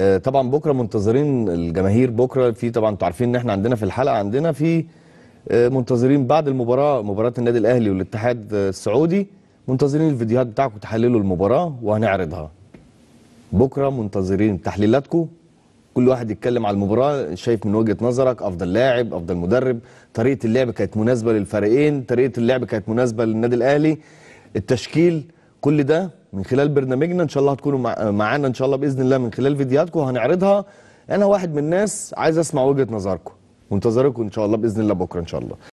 آه، طبعا بكره منتظرين الجماهير بكره في طبعا انتوا عارفين ان احنا عندنا في الحلقه عندنا في آه، منتظرين بعد المباراه مباراه النادي الاهلي والاتحاد آه، السعودي منتظرين الفيديوهات بتاعكم تحللوا المباراه وهنعرضها بكره منتظرين تحليلاتكم كل واحد يتكلم على المباراه شايف من وجهه نظرك افضل لاعب افضل مدرب طريقه اللعب كانت مناسبه للفريقين طريقه اللعب كانت مناسبه للنادي الاهلي التشكيل كل ده من خلال برنامجنا ان شاء الله هتكونوا معانا ان شاء الله باذن الله من خلال فيديوهاتكم هنعرضها انا واحد من الناس عايز اسمع وجهه نظركم منتظركم ان شاء الله باذن الله بكره ان شاء الله